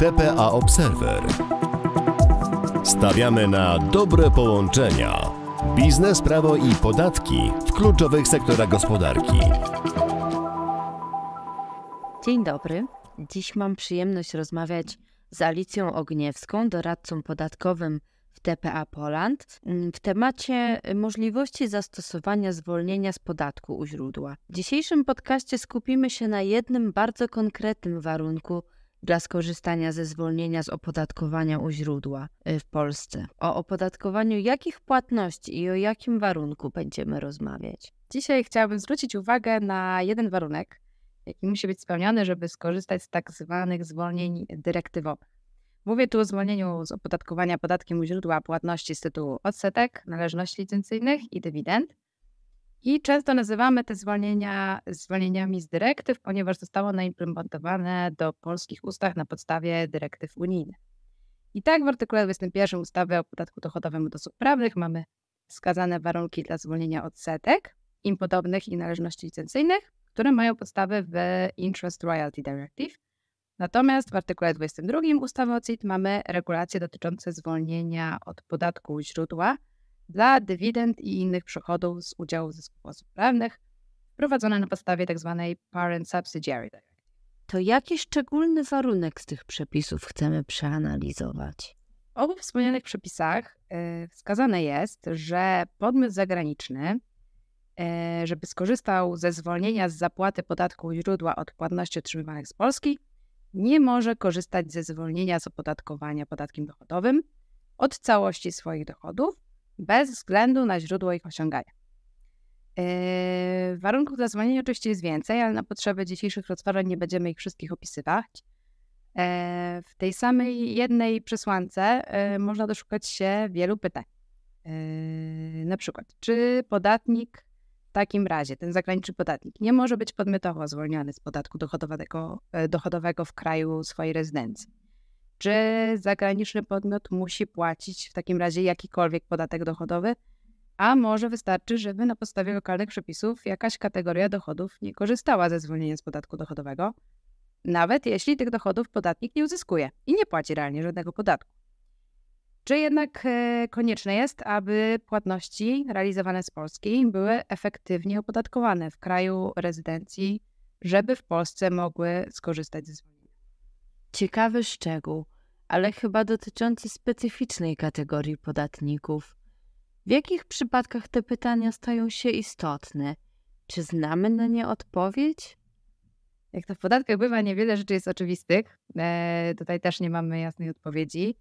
TPA Observer. Stawiamy na dobre połączenia. Biznes, prawo i podatki w kluczowych sektorach gospodarki. Dzień dobry. Dziś mam przyjemność rozmawiać z Alicją Ogniewską, doradcą podatkowym w TPA Poland mm, w temacie y, możliwości zastosowania zwolnienia z podatku u źródła. W dzisiejszym podcaście skupimy się na jednym bardzo konkretnym warunku dla skorzystania ze zwolnienia z opodatkowania u źródła y, w Polsce. O opodatkowaniu jakich płatności i o jakim warunku będziemy rozmawiać. Dzisiaj chciałabym zwrócić uwagę na jeden warunek, jaki musi być spełniony, żeby skorzystać z tak zwanych zwolnień dyrektywowych. Mówię tu o zwolnieniu z opodatkowania podatkiem u źródła płatności z tytułu odsetek, należności licencyjnych i dywidend. I często nazywamy te zwolnienia zwolnieniami z dyrektyw, ponieważ zostało one implementowane do polskich ustaw na podstawie dyrektyw unijnych. I tak w artykule 21 ustawy o podatku dochodowym od osób prawnych mamy wskazane warunki dla zwolnienia odsetek, im podobnych i należności licencyjnych, które mają podstawę w Interest Royalty Directive, Natomiast w artykule 22 ustawy o CIT mamy regulacje dotyczące zwolnienia od podatku źródła dla dywidend i innych przychodów z udziału zysków osób prawnych prowadzone na podstawie tzw. Tak parent Subsidiary Directive. To jaki szczególny warunek z tych przepisów chcemy przeanalizować? W obu wspomnianych przepisach y, wskazane jest, że podmiot zagraniczny, y, żeby skorzystał ze zwolnienia z zapłaty podatku źródła od płatności otrzymywanych z Polski, nie może korzystać ze zwolnienia z opodatkowania podatkiem dochodowym od całości swoich dochodów bez względu na źródło ich osiągania. Yy, warunków dla zwolnienia oczywiście jest więcej, ale na potrzeby dzisiejszych rozważań nie będziemy ich wszystkich opisywać. Yy, w tej samej jednej przesłance yy, można doszukać się wielu pytań. Yy, na przykład, czy podatnik takim razie ten zagraniczny podatnik nie może być podmiotowo zwolniony z podatku dochodowego, e, dochodowego w kraju swojej rezydencji. Czy zagraniczny podmiot musi płacić w takim razie jakikolwiek podatek dochodowy? A może wystarczy, żeby na podstawie lokalnych przepisów jakaś kategoria dochodów nie korzystała ze zwolnienia z podatku dochodowego, nawet jeśli tych dochodów podatnik nie uzyskuje i nie płaci realnie żadnego podatku. Czy jednak e, konieczne jest, aby płatności realizowane z Polski były efektywnie opodatkowane w kraju rezydencji, żeby w Polsce mogły skorzystać ze zwolnienia? Ciekawy szczegół, ale chyba dotyczący specyficznej kategorii podatników. W jakich przypadkach te pytania stają się istotne? Czy znamy na nie odpowiedź? Jak to w podatkach bywa, niewiele rzeczy jest oczywistych. E, tutaj też nie mamy jasnej odpowiedzi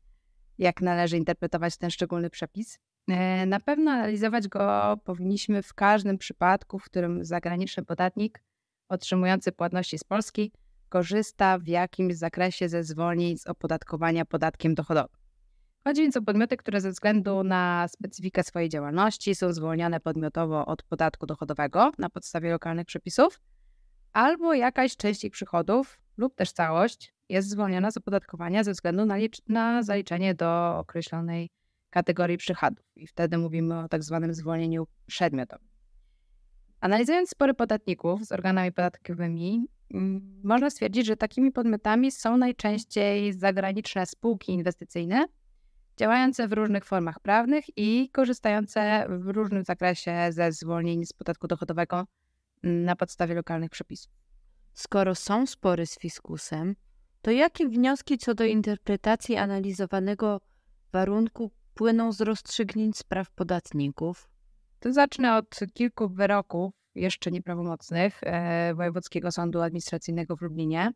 jak należy interpretować ten szczególny przepis. E, na pewno analizować go powinniśmy w każdym przypadku, w którym zagraniczny podatnik otrzymujący płatności z Polski korzysta w jakimś zakresie ze zwolnień z opodatkowania podatkiem dochodowym. Chodzi więc o podmioty, które ze względu na specyfikę swojej działalności są zwolnione podmiotowo od podatku dochodowego na podstawie lokalnych przepisów, albo jakaś część ich przychodów lub też całość jest zwolniona z opodatkowania ze względu na, na zaliczenie do określonej kategorii przychodów i wtedy mówimy o tak zwanym zwolnieniu przedmiotowym. Analizując spory podatników z organami podatkowymi, można stwierdzić, że takimi podmiotami są najczęściej zagraniczne spółki inwestycyjne, działające w różnych formach prawnych i korzystające w różnym zakresie ze zwolnień z podatku dochodowego na podstawie lokalnych przepisów. Skoro są spory z fiskusem, to jakie wnioski co do interpretacji analizowanego warunku płyną z rozstrzygnięć spraw podatników? To zacznę od kilku wyroków, jeszcze nieprawomocnych, e, Wojewódzkiego Sądu Administracyjnego w Lublinie,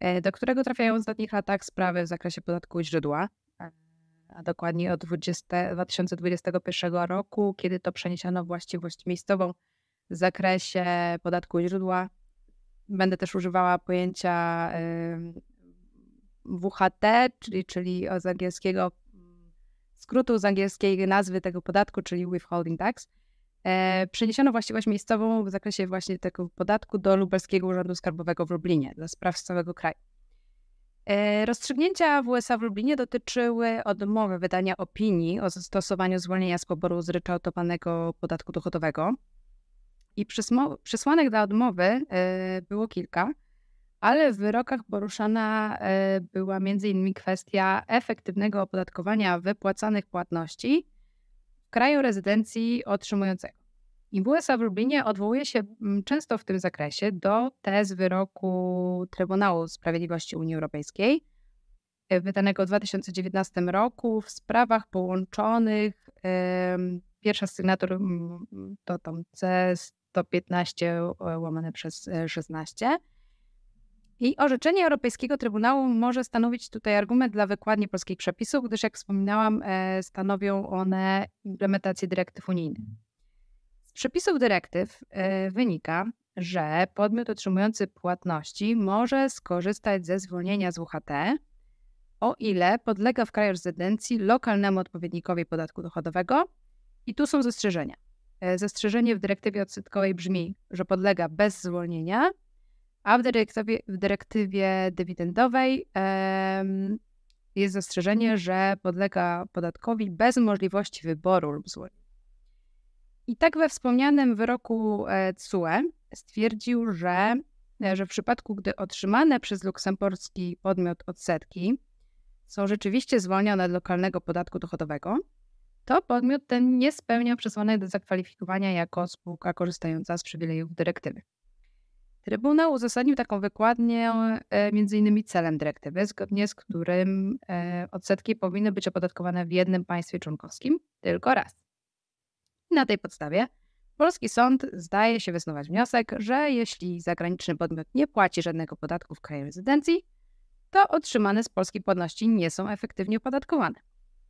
e, do którego trafiają w ostatnich latach sprawy w zakresie podatku i źródła, a dokładnie od 20, 2021 roku, kiedy to przeniesiono właściwość miejscową w zakresie podatku źródła będę też używała pojęcia WHT, czyli, czyli z angielskiego mm, skrótu z angielskiej nazwy tego podatku, czyli withholding tax. E, mhm. Przeniesiono właściwość miejscową w zakresie właśnie tego podatku do Lubelskiego Urzędu Skarbowego w Lublinie dla spraw z całego kraju. E, rozstrzygnięcia USA w Lublinie dotyczyły odmowy wydania opinii o zastosowaniu zwolnienia z poboru zryczałtowanego podatku dochodowego i przesłanek dla odmowy e, było kilka, ale w wyrokach poruszana e, była m.in. kwestia efektywnego opodatkowania wypłacanych płatności w kraju rezydencji otrzymującego. I WSA w Lublinie odwołuje się mm, często w tym zakresie do tez wyroku Trybunału Sprawiedliwości Unii Europejskiej, e, wydanego w 2019 roku w sprawach połączonych. Pierwsza sygnatur mm, to tam tez 115 e, łamane przez 16. E, I orzeczenie Europejskiego Trybunału może stanowić tutaj argument dla wykładni polskich przepisów, gdyż, jak wspominałam, e, stanowią one implementację dyrektyw unijnych. Z przepisów dyrektyw wynika, że podmiot otrzymujący płatności może skorzystać ze zwolnienia z UHT, o ile podlega w kraju rezydencji lokalnemu odpowiednikowi podatku dochodowego. I tu są zastrzeżenia. E, zastrzeżenie w dyrektywie odsetkowej brzmi, że podlega bez zwolnienia, a w dyrektywie, w dyrektywie dywidendowej um, jest zastrzeżenie, że podlega podatkowi bez możliwości wyboru lub zwolnienia. I tak we wspomnianym wyroku CUE e stwierdził, że, e, że w przypadku, gdy otrzymane przez luksemburski podmiot odsetki są rzeczywiście zwolnione od lokalnego podatku dochodowego, to podmiot ten nie spełnia przesłanek do zakwalifikowania jako spółka korzystająca z przywilejów dyrektywy. Trybunał uzasadnił taką wykładnię e, m.in. celem dyrektywy, zgodnie z którym e, odsetki powinny być opodatkowane w jednym państwie członkowskim tylko raz. Na tej podstawie polski sąd zdaje się wysnuwać wniosek, że jeśli zagraniczny podmiot nie płaci żadnego podatku w kraju rezydencji, to otrzymane z Polski płatności nie są efektywnie opodatkowane.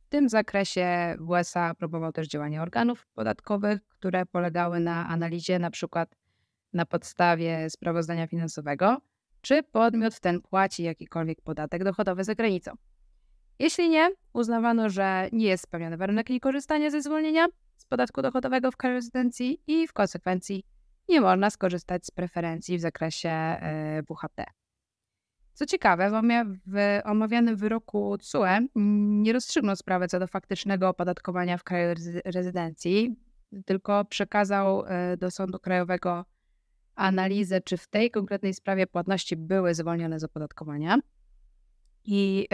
W tym zakresie w USA aprobował też działania organów podatkowych, które polegały na analizie na przykład na podstawie sprawozdania finansowego, czy podmiot ten płaci jakikolwiek podatek dochodowy za granicą. Jeśli nie, uznawano, że nie jest spełniony warunek niekorzystania ze zwolnienia z podatku dochodowego w korespondencji i w konsekwencji nie można skorzystać z preferencji w zakresie y, WHT. Co ciekawe, w, omawianym wyroku CUE mm, nie rozstrzygnął sprawy co do faktycznego opodatkowania w kraju rezydencji, tylko przekazał e, do Sądu Krajowego analizę, czy w tej konkretnej sprawie płatności były zwolnione z opodatkowania. I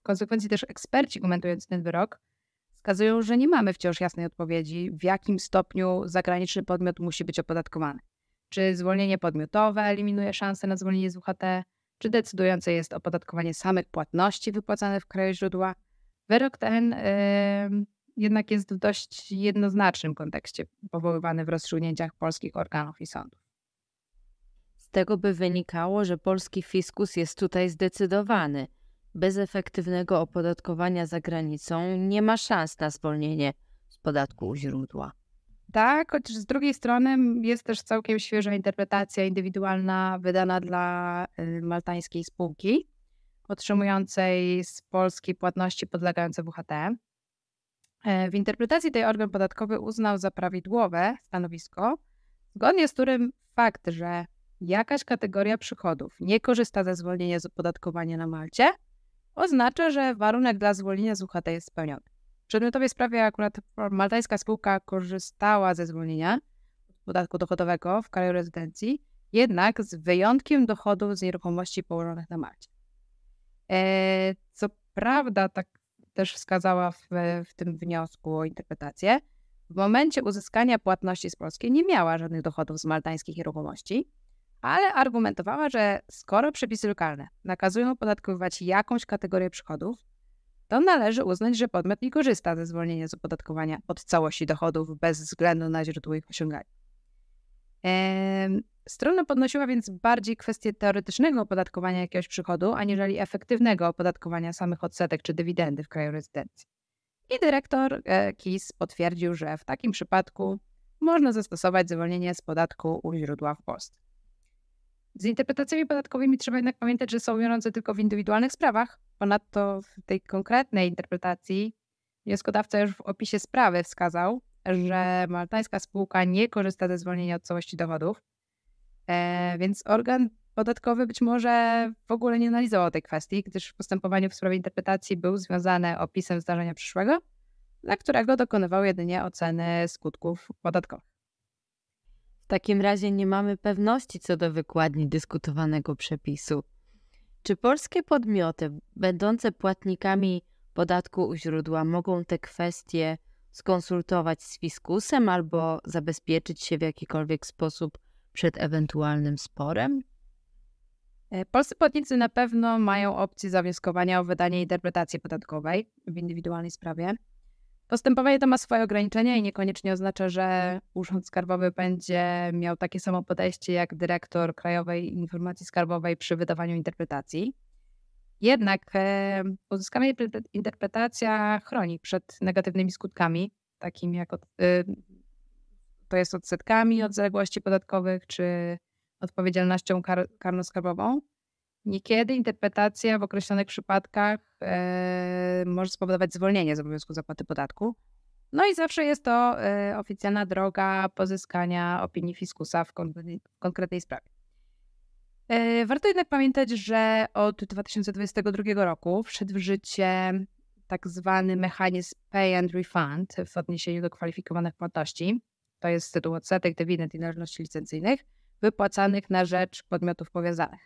w konsekwencji też eksperci komentując ten wyrok wskazują, że nie mamy wciąż jasnej odpowiedzi, w jakim stopniu zagraniczny podmiot musi być opodatkowany. Czy zwolnienie podmiotowe eliminuje szanse na zwolnienie z UHT? Czy decydujące jest opodatkowanie samych płatności wypłacanych w kraju źródła? Wyrok ten jednak jest w dość jednoznacznym kontekście powoływany w rozstrzygnięciach polskich organów i sądów. Z tego by wynikało, że polski fiskus jest tutaj zdecydowany. Bez efektywnego opodatkowania za granicą nie ma szans na zwolnienie z podatku u źródła. Tak, chociaż z drugiej strony jest też całkiem świeża interpretacja indywidualna wydana dla y, maltańskiej spółki otrzymującej z Polski płatności podlegające WHT. E, w interpretacji tej organ podatkowy uznał za prawidłowe stanowisko, zgodnie z którym fakt, że jakaś kategoria przychodów nie korzysta ze zwolnienia z opodatkowania na Malcie, oznacza, że warunek dla zwolnienia z UHT jest spełniony przedmiotowej sprawie akurat maltańska spółka korzystała ze zwolnienia podatku dochodowego w kraju rezydencji, jednak z wyjątkiem dochodów z nieruchomości położonych na Malcie. E, co prawda, tak też wskazała w, w tym wniosku o interpretację, w momencie uzyskania płatności z Polski nie miała żadnych dochodów z maltańskich nieruchomości, ale argumentowała, że skoro przepisy lokalne nakazują opodatkowywać jakąś kategorię przychodów, to należy uznać, że podmiot nie korzysta ze zwolnienia z opodatkowania od całości dochodów bez względu na źródło ich osiągania. strona podnosiła więc bardziej kwestię teoretycznego opodatkowania jakiegoś przychodu, aniżeli efektywnego opodatkowania samych odsetek czy dywidendy w kraju rezydencji. I dyrektor e, KIS potwierdził, że w takim przypadku można zastosować zwolnienie z podatku u źródła w Polsce. Z interpretacjami podatkowymi trzeba jednak pamiętać, że są wiążące tylko w indywidualnych sprawach. Ponadto w tej konkretnej interpretacji wnioskodawca już w opisie sprawy wskazał, że mhm. maltańska spółka nie korzysta ze zwolnienia od całości dochodów, e, więc organ podatkowy być może w ogóle nie analizował tej kwestii, gdyż w postępowaniu w sprawie interpretacji był związany opisem zdarzenia przyszłego, dla którego dokonywał jedynie oceny skutków podatkowych takim razie nie mamy pewności co do wykładni dyskutowanego przepisu. Czy polskie podmioty będące płatnikami podatku u źródła mogą te kwestie skonsultować z fiskusem albo zabezpieczyć się w jakikolwiek sposób przed ewentualnym sporem? E, polscy płatnicy na pewno mają opcję zawnioskowania o wydanie interpretacji podatkowej w indywidualnej sprawie. Postępowanie to ma swoje ograniczenia i niekoniecznie oznacza, że tak. Urząd Skarbowy będzie miał takie samo podejście jak dyrektor Krajowej Informacji Skarbowej przy wydawaniu interpretacji. Jednak e, uzyskana interpretacja chroni przed negatywnymi skutkami, takimi jak od, y, to jest odsetkami od zaległości podatkowych czy odpowiedzialnością kar, karno-skarbową. Niekiedy interpretacja w określonych przypadkach e, może spowodować zwolnienie z obowiązku zapłaty podatku. No i zawsze jest to e, oficjalna droga pozyskania opinii fiskusa w, konkretnej, w konkretnej sprawie. E, warto jednak pamiętać, że od 2022 roku wszedł w życie tak zwany mechanizm pay and refund w odniesieniu do kwalifikowanych płatności. To jest z tytułu odsetek, dywidend i należności licencyjnych wypłacanych na rzecz podmiotów powiązanych.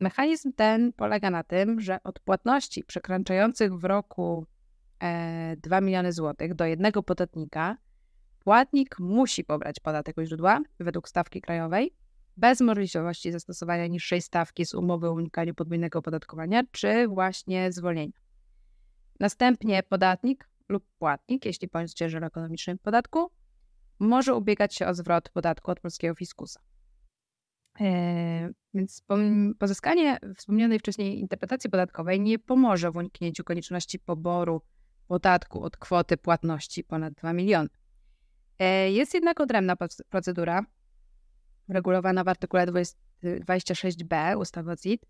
Mechanizm ten polega na tym, że od płatności przekraczających w roku 2 e, miliony złotych do jednego podatnika, płatnik musi pobrać podatek u źródła według stawki krajowej, bez możliwości zastosowania niższej stawki z umowy o unikaniu podwójnego opodatkowania czy właśnie zwolnienia. Następnie podatnik lub płatnik, jeśli poniósł ciężar ekonomiczny podatku, może ubiegać się o zwrot podatku od polskiego fiskusa. Więc pozyskanie wspomnianej wcześniej interpretacji podatkowej nie pomoże w uniknięciu konieczności poboru podatku od kwoty płatności ponad 2 miliony. E, jest jednak odrębna procedura regulowana w artykule 26b ustawy o CIT.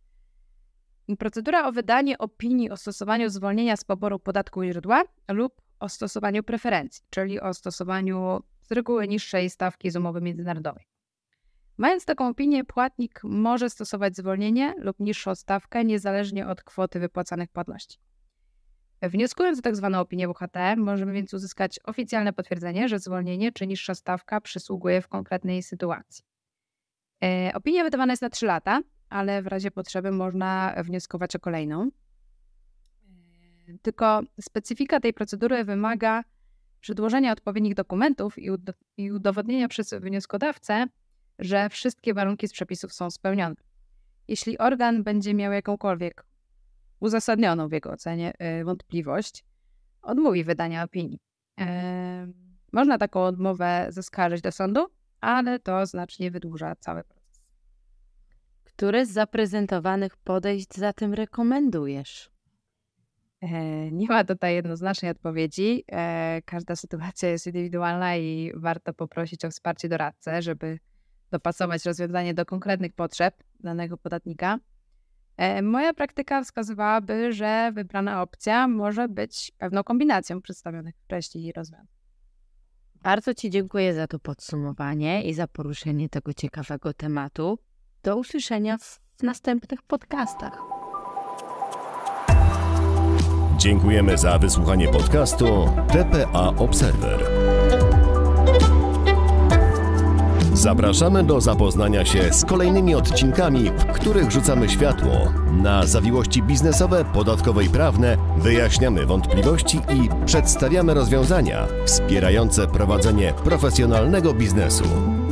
Procedura o wydanie opinii o stosowaniu zwolnienia z poboru podatku źródła lub o stosowaniu preferencji, czyli o stosowaniu z reguły niższej stawki z umowy międzynarodowej. Mając taką opinię, płatnik może stosować zwolnienie lub niższą stawkę, niezależnie od kwoty wypłacanych płatności. Wnioskując o tak zwaną opinię WHT, możemy więc uzyskać oficjalne potwierdzenie, że zwolnienie czy niższa stawka przysługuje w konkretnej sytuacji. E, opinia wydawana jest na 3 lata, ale w razie potrzeby można wnioskować o kolejną. E, tylko specyfika tej procedury wymaga przedłożenia odpowiednich dokumentów i, i udowodnienia przez wnioskodawcę, że wszystkie warunki z przepisów są spełnione. Jeśli organ będzie miał jakąkolwiek uzasadnioną w jego ocenie y, wątpliwość, odmówi wydania opinii. Y, można taką odmowę zaskarżyć do sądu, ale to znacznie wydłuża cały proces. Które z zaprezentowanych podejść zatem rekomendujesz? E, nie ma tutaj jednoznacznej odpowiedzi. E, każda sytuacja jest indywidualna i warto poprosić o wsparcie doradcę, żeby dopasować rozwiązanie do konkretnych potrzeb danego podatnika. E, moja praktyka wskazywałaby, że wybrana opcja może być pewną kombinacją przedstawionych wcześniej rozwiązań. Bardzo Ci dziękuję za to podsumowanie i za poruszenie tego ciekawego tematu. Do usłyszenia w następnych podcastach. Dziękujemy za wysłuchanie podcastu TPA Observer. Zapraszamy do zapoznania się z kolejnymi odcinkami, w których rzucamy światło na zawiłości biznesowe, podatkowe i prawne, wyjaśniamy wątpliwości i przedstawiamy rozwiązania wspierające prowadzenie profesjonalnego biznesu.